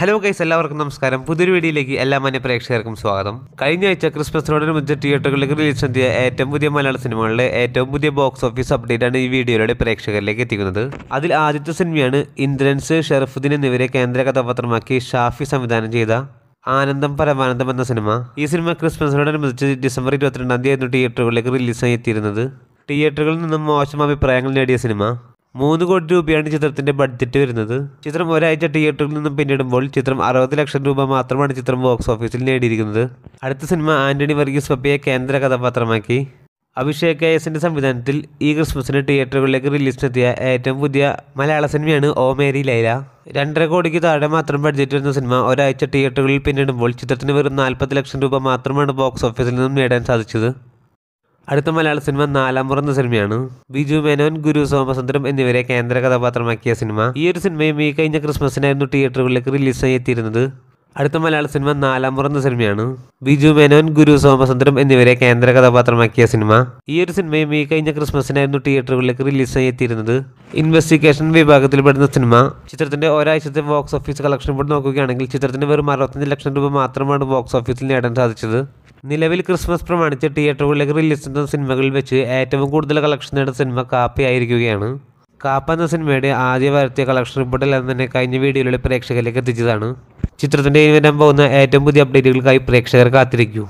hello guys എല്ലാവർക്കും നമസ്കാരം പുതിയൊരു വീഡിയോയിലേക്ക് എല്ലാ മാന്യ പ്രേക്ഷകർക്കും സ്വാഗതം കഴിഞ്ഞ ആഴ്ച ക്രിസ്മസിനോടനുബന്ധിച്ച് തിയേറ്ററുകളിലേക്ക് റിലീസ് ചെയ്ത ഏറ്റവും പുതിയ മലയാള സിനിമകളിലെ ഏറ്റവും പുതിയ ബോക്സ് ഓഫീസ് അപ്ഡേറ്റ് ആണ് ഈ വീഡിയോയിലൂടെ പ്രേക്ഷകരിലേക്ക് എത്തിക്കുന്നത് അതിൽ ആദ്യത്തെ സിനിമയാണ് ഇന്ദ്രൻസ് ഷെറഫുദ്ദീൻ എന്നിവരെ കേന്ദ്ര കഥാപാത്രമാക്കി ഷാഫി സംവിധാനം ചെയ്ത ആനന്ദം പരമാനന്ദം എന്ന സിനിമ ഈ സിനിമ ക്രിസ്മസിനോടനുബന്ധിച്ച് ഡിസംബർ ഇരുപത്തിരണ്ടാം തീയതി തിയേറ്ററുകളിലേക്ക് റിലീസായി എത്തിയിരുന്നത് തിയേറ്ററുകളിൽ നിന്നും മോശം അഭിപ്രായങ്ങൾ നേടിയ സിനിമ മൂന്ന് കോടി രൂപയാണ് ചിത്രത്തിന്റെ ബഡ്ജറ്റ് വരുന്നത് ചിത്രം ഒരാഴ്ച തിയേറ്ററിൽ നിന്നും പിന്നിടുമ്പോൾ ചിത്രം അറുപത് ലക്ഷം രൂപ മാത്രമാണ് ചിത്രം ബോക്സ് ഓഫീസിൽ നേടിയിരിക്കുന്നത് അടുത്ത സിനിമ ആന്റണി വർഗീസ് പപ്പിയെ കേന്ദ്ര കഥാപാത്രമാക്കി അഭിഷേക് എസിൻ്റെ സംവിധാനത്തിൽ ഈ ക്രിസ്മസിന് തിയേറ്ററുകളിലേക്ക് റിലീസിനെത്തിയ ഏറ്റവും പുതിയ മലയാള സിനിമയാണ് ഓ മേരി ലൈല രണ്ടര കോടിക്ക് താഴെ മാത്രം ബഡ്ജറ്റ് വരുന്ന സിനിമ ഒരാഴ്ച തിയേറ്ററുകളിൽ പിന്നിടുമ്പോൾ ചിത്രത്തിന് വെറും നാൽപ്പത് ലക്ഷം രൂപ മാത്രമാണ് ബോക്സ് ഓഫീസിൽ നിന്നും നേടാൻ സാധിച്ചത് അടുത്ത മലയാള സിനിമ നാലാം പുറന്ന സിനിമയാണ് ബിജു മേനോൻ ഗുരു സോമസുന്ദരം എന്നിവരെ കേന്ദ്ര കഥാപാത്രമാക്കിയ സിനിമ ഈ ഒരു സിനിമയും ഈ കഴിഞ്ഞ ക്രിസ്മസിനായിരുന്നു തിയേറ്ററുകളിലേക്ക് റിലീസായി എത്തിയിരുന്നത് അടുത്ത മലയാള സിനിമ നാലാം പുറന്ന സിനിമയാണ് ബിജു മേനോൻ ഗുരു സോമസുന്ദരം എന്നിവരെ കേന്ദ്ര കഥാപാത്രമാക്കിയ സിനിമ ഈ ഒരു സിനിമയും ഈ കഴിഞ്ഞ ക്രിസ്മസിനായിരുന്നു തിയേറ്ററുകളിലേക്ക് റിലീസായി എത്തിയിരുന്നത് ഇൻവെസ്റ്റിഗേഷൻ വിഭാഗത്തിൽപ്പെടുന്ന സിനിമ ചിത്രത്തിന്റെ ഒരാഴ്ചത്തെ ബോക്സ് ഓഫീസ് കളക്ഷൻ ബോർഡ് നോക്കുകയാണെങ്കിൽ ചിത്രത്തിന് വെറും അറുപത്തഞ്ച് ലക്ഷം രൂപ മാത്രമാണ് ബോക്സ് ഓഫീസിൽ നേടാൻ സാധിച്ചത് നിലവിൽ ക്രിസ്മസ് പ്രമാണിച്ച് തിയേറ്ററുകളിലേക്ക് റിലീസ് ചെയ്യുന്ന സിനിമകളിൽ വെച്ച് ഏറ്റവും കൂടുതൽ കളക്ഷൻ നേടുന്ന സിനിമ കാപ്പി ആയിരിക്കുകയാണ് കാപ്പ എന്ന സിനിമയുടെ ആദ്യ വരത്തിയ കളക്ഷൻ റിപ്പോർട്ടിലെല്ലാം തന്നെ കഴിഞ്ഞ വീഡിയോയിലൂടെ പ്രേക്ഷകരിലേക്ക് എത്തിച്ചതാണ് ചിത്രത്തിൻ്റെ വരാൻ പോകുന്ന ഏറ്റവും പുതിയ അപ്ഡേറ്റുകൾക്കായി പ്രേക്ഷകർ കാത്തിരിക്കൂ